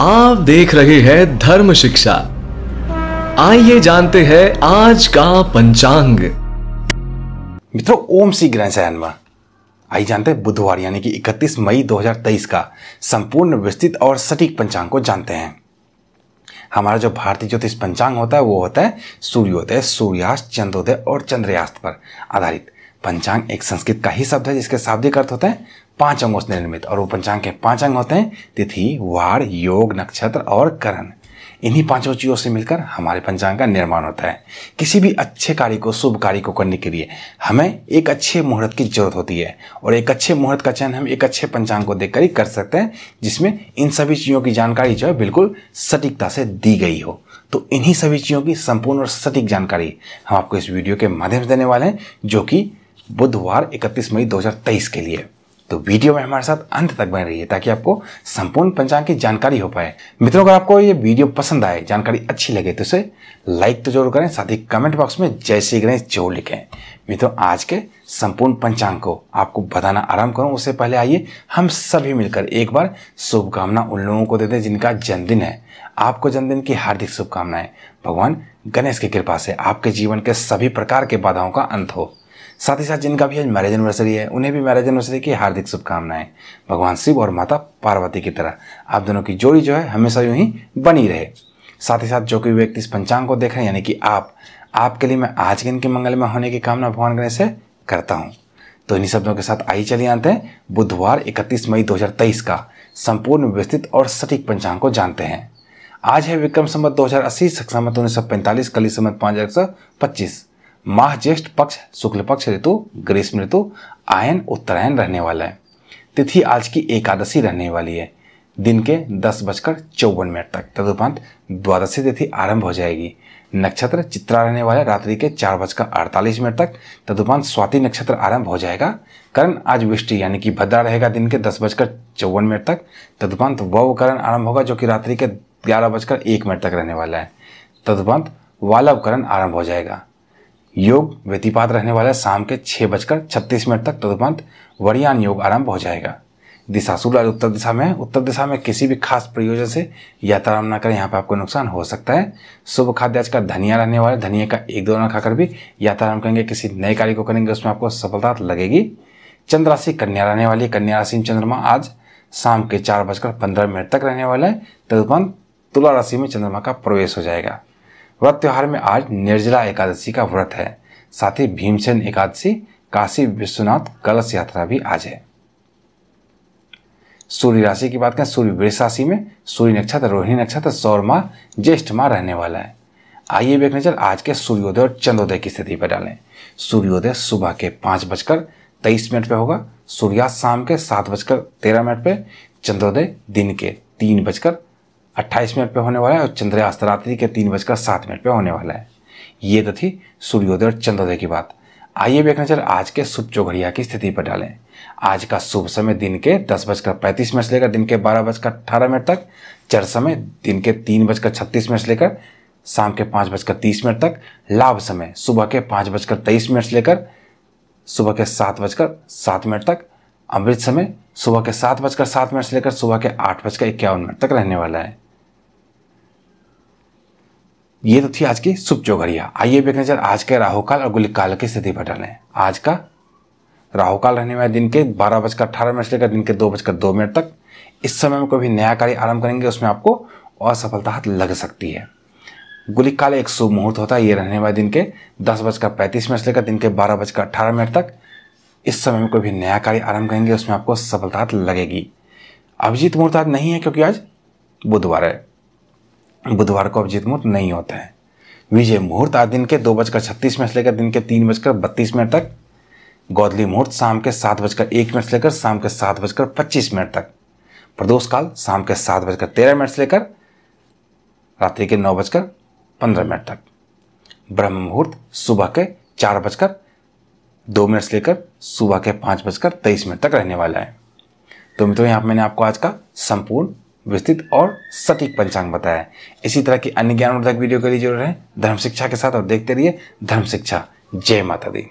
आप देख रहे हैं धर्म शिक्षा आइए जानते हैं आज का पंचांग मित्रों ओम श्री ग्रह आइए जानते हैं बुधवार यानी कि 31 मई 2023 का संपूर्ण विस्तृत और सटीक पंचांग को जानते हैं हमारा जो भारतीय ज्योतिष पंचांग होता है वो होता है सूर्योदय सूर्यास्त चंद्रोदय और चंद्रयास्त पर आधारित पंचांग एक संस्कृत का ही शब्द है जिसके शाब्दिक अर्थ होते हैं पांच अंगों से निर्मित और वो पंचांग के पांच अंग होते हैं तिथि वार योग नक्षत्र और करण इन्हीं पांचों चीज़ों से मिलकर हमारे पंचांग का निर्माण होता है किसी भी अच्छे कार्य को शुभ कार्य को करने के लिए हमें एक अच्छे मुहूर्त की जरूरत होती है और एक अच्छे मुहूर्त का चयन हम एक अच्छे पंचांग को देखकर ही कर सकते हैं जिसमें इन सभी चीज़ों की जानकारी जो है बिल्कुल सटीकता से दी गई हो तो इन्हीं सभी चीज़ों की संपूर्ण और सटीक जानकारी हम आपको इस वीडियो के माध्यम से देने वाले हैं जो कि बुधवार 31 मई 2023 के लिए तो वीडियो में हमारे साथ अंत तक बने रहिए ताकि आपको संपूर्ण पंचांग की जानकारी हो पाए मित्रों अगर आपको ये वीडियो पसंद आए जानकारी अच्छी लगे तो उसे लाइक तो जरूर करें साथ ही कमेंट बॉक्स में जय श्री गणेश जरूर लिखें मित्रों आज के संपूर्ण पंचांग को आपको बताना आराम करूँ उससे पहले आइए हम सभी मिलकर एक बार शुभकामना उन लोगों को देते दें जिनका जन्मदिन है आपको जन्मदिन की हार्दिक शुभकामनाएं भगवान गणेश की कृपा से आपके जीवन के सभी प्रकार के बाधाओं का अंत हो साथ ही साथ जिनका भी आज मैरिज एनिवर्सरी है उन्हें भी मैरिज एनिवर्सरी की हार्दिक शुभकामनाएं भगवान शिव और माता पार्वती की तरह आप दोनों की जोड़ी जो है हमेशा यूं ही बनी रहे साथ ही साथ जो कोई व्यक्ति इस पंचांग को देख रहे हैं यानी कि आप आपके लिए मैं आज के इनके में होने की कामना भगवान गणेश से करता हूँ तो इन्हीं शब्दों के साथ आई चलिए आते हैं बुधवार इकतीस मई दो का संपूर्ण विस्तृत और सटीक पंचांग को जानते हैं आज है विक्रम संबत दो हजार अस्सी संबत उन्नीस सौ पैंतालीस कली संबत पाँच हजार एक सौ पच्चीस माह ज्येष्ठ पक्ष शुक्ल पक्ष ऋतु ग्रीष्म ऋतु आयन उत्तरायण रहने वाला है तिथि आज की एकादशी रहने वाली है दिन के दस बजकर चौवन मिनट तक तदुपरांत द्वादशी तिथि आरंभ हो जाएगी नक्षत्र चित्रा रहने वाला रात्रि के चार बजकर अड़तालीस मिनट तक तदुपरांत स्वाति नक्षत्र आरंभ हो जाएगा करण आज विष्टि यानी कि भद्रा रहेगा दिन के दस बजकर चौवन मिनट तक तदुपरांत वव करण आरंभ होगा जो कि रात्रि के ग्यारह बजकर एक मिनट तक रहने वाला है तदुपरांत वालवकरण आरंभ हो जाएगा योग व्यतिपात रहने वाले शाम के छः बजकर छत्तीस मिनट तक तदुपंत वरियान योग आरंभ हो जाएगा दिशा सूर्य उत्तर दिशा में उत्तर दिशा में किसी भी खास प्रयोजन से यात्रा न करें यहाँ पर आपको नुकसान हो सकता है शुभ खाद्य आज का धनिया रहने वाले धनिया का एक दो खाकर भी यात्रा करेंगे किसी नए कार्य को करेंगे उसमें आपको सफलता लगेगी चंद्र राशि कन्या रहने वाली कन्या राशि में चंद्रमा आज शाम के चार बजकर पंद्रह मिनट तक रहने वाला है तदुपंत तुला राशि में चंद्रमा का प्रवेश हो जाएगा व्रत त्यौहार में आज निर्जला एकादशी का व्रत है साथ ही भीमसेन एकादशी काशी विश्वनाथ कलश यात्रा भी आज है सूर्य राशि की बात करें सूर्य वृष राशि में सूर्य नक्षत्र रोहिणी नक्षत्र सौर माह ज्येष्ठ माह रहने वाला है आइए भी एक नजर आज के सूर्योदय और चंद्रोदय की स्थिति पर डालें सूर्योदय सुबह के पाँच बजकर तेईस मिनट पे होगा सूर्यास्त शाम के सात बजकर तेरह मिनट पे चंद्रोदय दिन के तीन बजकर अट्ठाईस मिनट पर होने वाला है और चंद्रयास्त रात्रि के तीन बजकर सात मिनट पर होने वाला है ये तो थी सूर्योदय और चंद्रोदय की बात आइए भी एक नज़र आज के शुभ चौघड़िया की स्थिति पर डालें आज का शुभ समय दिन के दस बजकर पैंतीस मिनट से लेकर दिन के बारह बजकर अठारह मिनट तक चर समय दिन के तीन बजकर छत्तीस मिनट से लेकर शाम के पाँच बजकर तीस मिनट तक लाभ समय सुबह के पाँच बजकर तेईस मिनट से लेकर सुबह के सात बजकर सात मिनट तक अमृत समय सुबह के सात बजकर सात मिनट से लेकर सुबह के आठ बजकर इक्यावन मिनट तक रहने वाला है ये तो थी आज की शुभ चौघड़िया आइए एक नजर आज के राहु काल और गुलिक काल की स्थिति पर डालें आज का राहु काल रहने वाले दिन के बारह बजकर अठारह मिनट से लेकर दिन के दो बजकर दो मिनट तक इस समय में कोई भी नया कार्य आरंभ करेंगे उसमें आपको असफलता हाथ लग सकती है गुलिक काल एक शुभ मुहूर्त होता है ये रहने वाले दिन के दस बजकर पैंतीस मिनट से लेकर दिन के बारह बजकर अट्ठारह मिनट तक इस समय में कोई भी नया कार्य आरंभ करेंगे उसमें आपको सफलता लगेगी अभिजीत मुहूर्त आज नहीं है क्योंकि आज बुधवार है बुधवार को अभिजीत मुहूर्त नहीं होता है विजय मुहूर्त आज दिन के दो बजकर छत्तीस मिनट से लेकर दिन के तीन बजकर बत्तीस मिनट तक गौदली मुहूर्त शाम के सात बजकर एक मिनट से लेकर शाम के सात बजकर पच्चीस मिनट तक प्रदोष काल शाम के सात बजकर तेरह मिनट से लेकर रात्रि के नौ बजकर पंद्रह मिनट तक ब्रह्म मुहूर्त सुबह के चार बजकर दो मिनट से लेकर सुबह के पाँच बजकर तेईस मिनट तक रहने वाला है तो मित्रों यहाँ मैंने आपको आज का संपूर्ण विस्तृत और सटीक पंचांग बताया इसी तरह की अन्य ज्ञानवर्धक वीडियो के लिए जरूर है धर्म शिक्षा के साथ और देखते रहिए धर्म शिक्षा जय माता दी